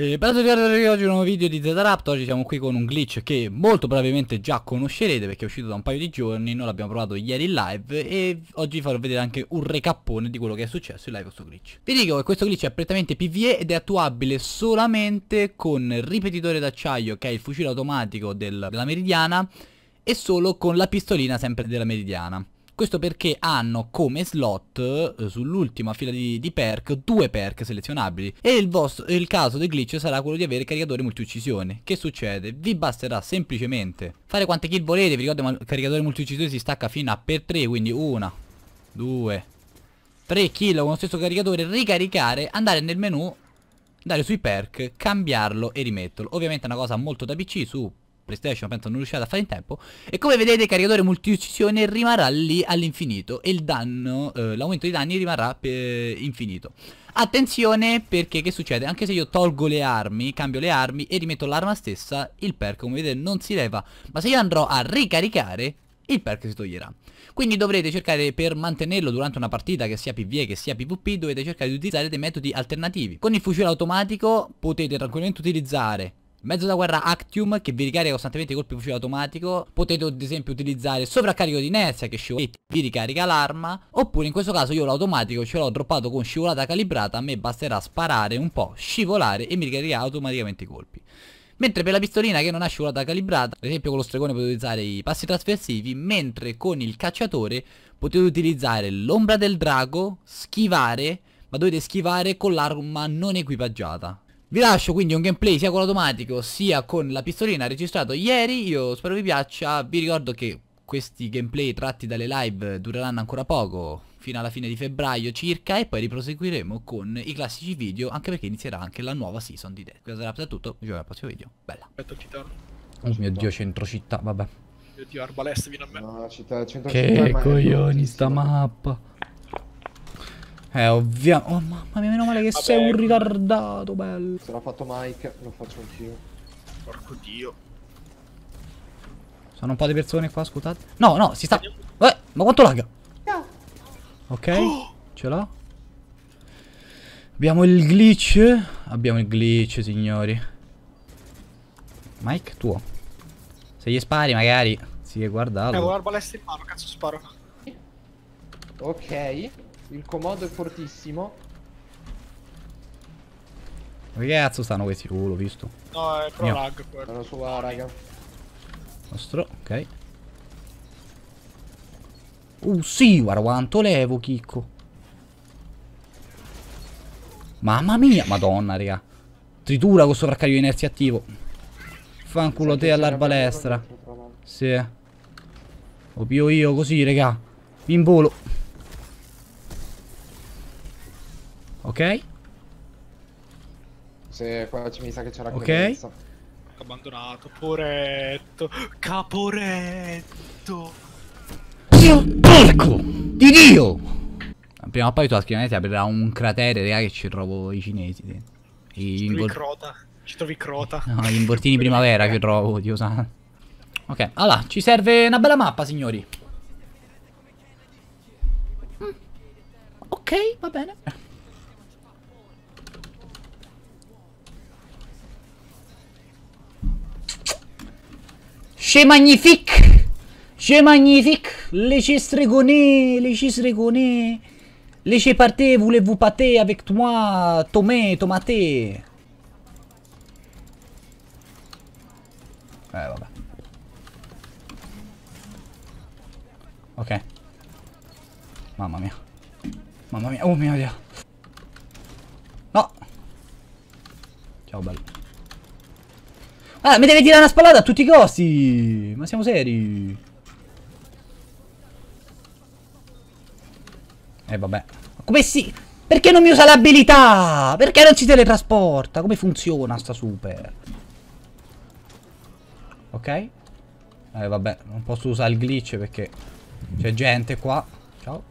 E benvenuti a oggi un nuovo video di Tetarapt, oggi siamo qui con un glitch che molto probabilmente già conoscerete perché è uscito da un paio di giorni, noi l'abbiamo provato ieri in live e oggi vi farò vedere anche un recapone di quello che è successo in live con questo glitch. Vi dico che questo glitch è prettamente PvE ed è attuabile solamente con il ripetitore d'acciaio che è il fucile automatico del, della meridiana e solo con la pistolina sempre della meridiana. Questo perché hanno come slot eh, sull'ultima fila di, di, perk due perk selezionabili e il, vostro, il caso del glitch sarà quello di avere caricatore multiuccisione. Che succede? Vi basterà semplicemente fare quante kill volete, vi ricordo che il caricatore multiuccisione si stacca fino a per 3, quindi una, due, tre kill con lo stesso caricatore, ricaricare, andare nel menu andare sui perk, cambiarlo e rimetterlo. Ovviamente è una cosa molto da PC su PlayStation penso non riusciate a fare in tempo. E come vedete il caricatore multi-uccisione rimarrà lì all'infinito e il danno, eh, l'aumento dei danni rimarrà per eh, infinito. Attenzione perché che succede? Anche se io tolgo le armi, cambio le armi e rimetto l'arma stessa, il perk come vedete non si leva. Ma se io andrò a ricaricare, il perk si toglierà. Quindi dovrete cercare per mantenerlo durante una partita che sia PvE che sia PvP dovete cercare di utilizzare dei metodi alternativi. Con il fucile automatico potete tranquillamente utilizzare Mezzo da guerra Actium che vi ricarica costantemente i colpi fucile automatico. Potete ad esempio utilizzare sovraccarico di inerzia che scivola e vi ricarica l'arma. Oppure in questo caso io l'automatico ce l'ho droppato con scivolata calibrata. A me basterà sparare un po', scivolare e mi ricaricherà automaticamente i colpi. Mentre per la pistolina che non ha scivolata calibrata, ad esempio con lo stregone potete utilizzare i passi trasversivi, mentre con il cacciatore potete utilizzare l'ombra del drago, schivare, ma dovete schivare con l'arma non equipaggiata. Vi lascio quindi un gameplay sia con l'automatico sia con la pistolina registrato ieri, io spero vi piaccia, vi ricordo che questi gameplay tratti dalle live dureranno ancora poco, fino alla fine di febbraio circa, e poi riproseguiremo con i classici video, anche perché inizierà anche la nuova season di Death. Questo sarà per tutto, ci vediamo al prossimo video, bella. Aspetta, città. Oh mio dio, centro città, vabbè. Mio Dio, Arbalest viene a me. No, città, centro città. Che coglioni sta mappa. Eh, ovvia... Oh, mamma mia, meno male che Vabbè, sei un ritardato, bello. Se l'ha fatto Mike, lo faccio anch'io. Porco Dio. Sono un po' di persone qua, scusate. No, no, si sta... Eh, ma quanto lag? Ok, ce l'ho. Abbiamo il glitch. Abbiamo il glitch, signori. Mike, tuo. Se gli spari, magari... Sì, guardalo. Eh, guarda, balestra in mano, cazzo sparo. Ok. Il comodo è fortissimo. Ma che cazzo stanno questi? Oh, l'ho visto. No, è pro Mio. lag quello. La sua, raga. Nostro, ok. Uh, sì, guarda quanto levo, chicco. Mamma mia, madonna, raga. Tritura con sovraccarico di inerzia attivo. Fanculo te all'arbalestra. Sì. Opio io così, raga. In volo. Ok. Se qua ci mi sa che c'era Ok. Abbandonato, poretto, caporetto. Dio porco di Dio! Prima o poi tua schiena aprirà un cratere, raga, che ci trovo i cinesi. I ingor... crota. Ci trovi crota. No, gli involtini primavera che trovo, Dio santo. Ok, allora, ci serve una bella mappa, signori. Mm. Ok, va bene. C'est magnifique C'est magnifique Léger Laissez léger strigonné. Léger partir, voulez-vous pâter avec moi Tomé, tomaté ouais, voilà. Ok. Mamma mia. Mamma mia. Oh mio Dio. No. Ciao bello. Ah, mi deve tirare una spallata a tutti i costi! Ma siamo seri! E eh, vabbè. Come si... Perché non mi usa l'abilità? Perché non si teletrasporta? Come funziona sta super? Ok. Eh, vabbè. Non posso usare il glitch perché... C'è gente qua. Ciao.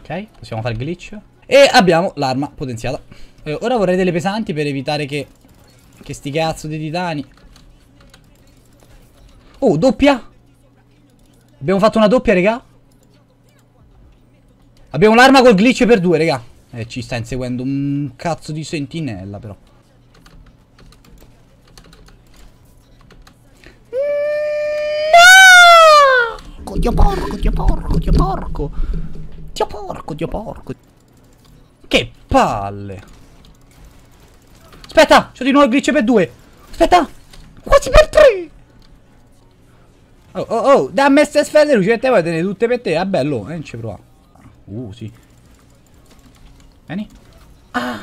Ok. Possiamo fare il glitch? E abbiamo l'arma potenziata eh, Ora vorrei delle pesanti per evitare che Che sti cazzo di titani Oh, doppia Abbiamo fatto una doppia, raga Abbiamo l'arma col glitch per due, raga eh, ci sta inseguendo un cazzo di sentinella, però. No! Dio porco, dio porco, dio porco. Dio porco, dio porco. Che palle. Aspetta, c'ho di nuovo il glitch per due. Aspetta, quasi per tre. Oh, oh, oh, dammi queste sfere, luci, te vuoi tenere tutte per te? Ah, bello, eh, non ci prova. Uh, sì. Vieni. Ah,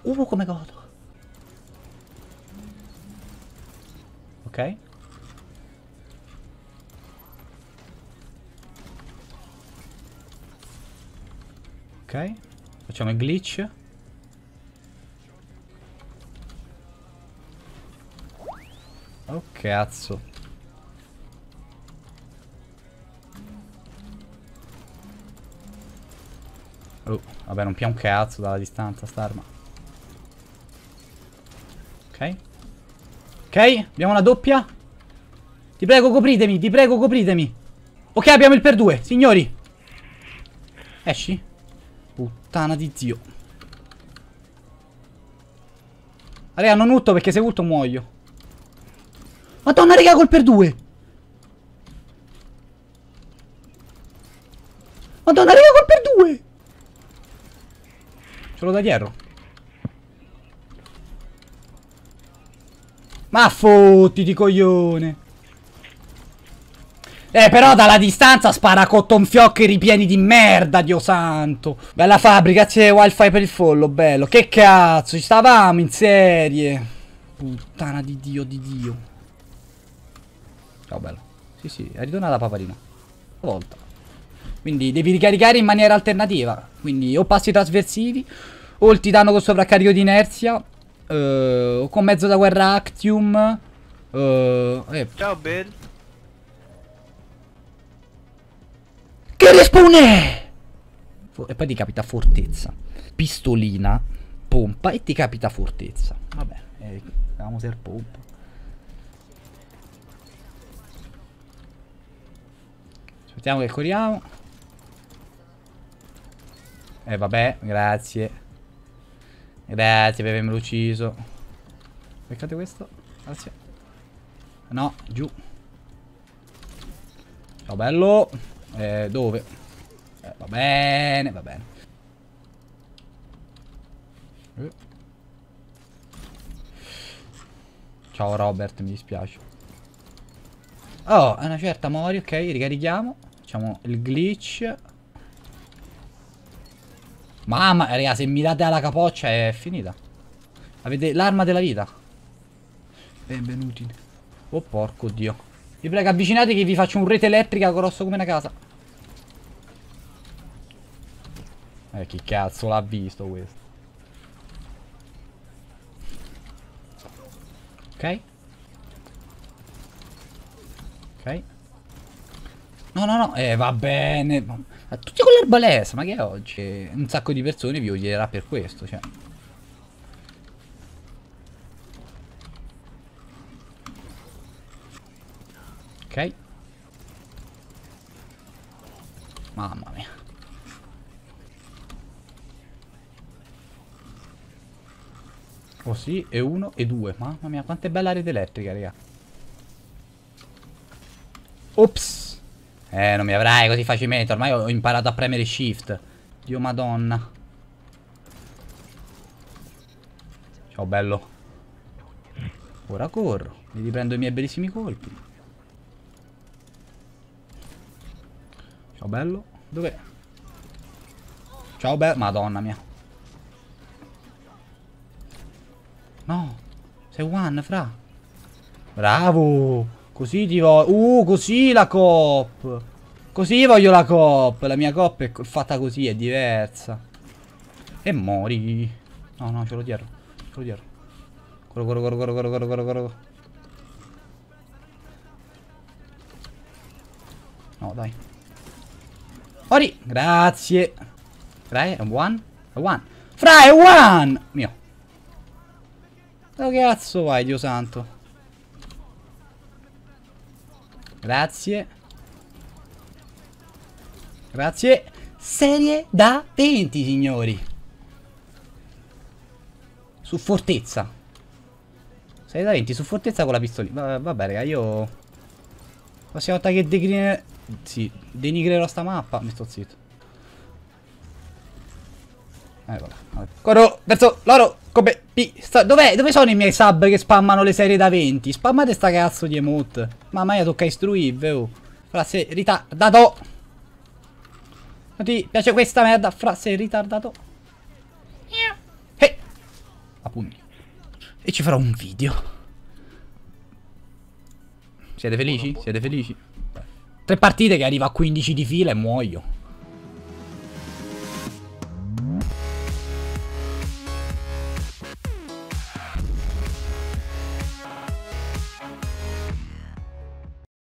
uh, come godo. Ok. Ok. Facciamo il glitch. Oh cazzo. Oh, vabbè, non pia un cazzo dalla distanza sta Ok. Ok, abbiamo una doppia. Ti prego copritemi, ti prego copritemi. Ok, abbiamo il per due, signori. Esci puttana di zio. Raga, non urto perché se urto muoio. Madonna, raga, col per due. Madonna, raga, col per due. Ce l'ho da dietro. Ma fotti di coglione. Eh, però dalla distanza spara cotton fiocchi ripieni di merda, Dio santo. Bella fabbrica, grazie wifi per il follo, bello. Che cazzo, ci stavamo in serie. Puttana di Dio, di Dio. Ciao, bello. Sì, sì, è ritornata la paparina. Una volta. Quindi devi ricaricare in maniera alternativa. Quindi o passi trasversivi, o il titano con sovraccarico di inerzia, eh, o con mezzo da guerra Actium. Eh, e... Eh. Ciao, Bill. Che respone? E poi ti capita fortezza. Pistolina, pompa e ti capita fortezza. Vabbè, eh, vamos a pompa. Aspettiamo che corriamo. E eh, vabbè, grazie. Grazie per avermelo ucciso. Beccate questo. Grazie. No, giù. Ciao bello. Eh, dove? Eh, va bene, va bene. Eh. Ciao Robert, mi dispiace. Oh, è una certa mori, ok, ricarichiamo. Facciamo il glitch. Mamma, eh, raga, se mi date alla capoccia è finita. Avete l'arma della vita. Benvenuti. Oh porco dio. Vi prego avvicinate che vi faccio un rete elettrica grosso come una casa. Eh, chi cazzo l'ha visto questo? Ok. Ok. No, no, no, eh, va bene. Tutti con l'erbalesa, ma che è oggi? Un sacco di persone vi odierà per questo, cioè. Ok. Mamma mia. Oh sì, e uno e due. Mamma mia, quanto è bella rete elettrica, raga. Ops. Eh, non mi avrai così facilmente. Ormai ho imparato a premere shift. Dio madonna. Ciao, bello. Ora corro. Mi riprendo i miei bellissimi colpi. Ciao oh, bello. Dov'è? Ciao bello. Madonna mia. No. Sei one, fra. Bravo. Così ti voglio. Uh, così la cop. Così voglio la cop. La mia cop è fatta così, è diversa. E mori. No, no, ce l'ho dietro. Ce l'ho dietro. Corro, corro, corro, corro, corro, corro, corro, corro. No, dai. Ori, grazie. Fry, è one? È one. Fry, one! Mio. Dove cazzo vai, Dio santo? Grazie. Grazie. Serie da 20, signori. Su fortezza. Serie da 20 su fortezza con la pistolina. Vabbè, raga, io... La prossima volta che decline... Sì, denigrerò sta mappa. Mi sto zitto. Eccola. Corro verso l'oro. Come Dov'è? Dove sono i miei sub che spammano le serie da 20? Spammate sta cazzo di emote. Mamma mia, tocca istruirvi. Oh. Fra se ritardato. Non ti piace questa merda? Fra se ritardato. Yeah. Hey. Appunto. E ci farò un video. Siete felici? Siete felici? Tre partite che arriva a 15 di fila e muoio.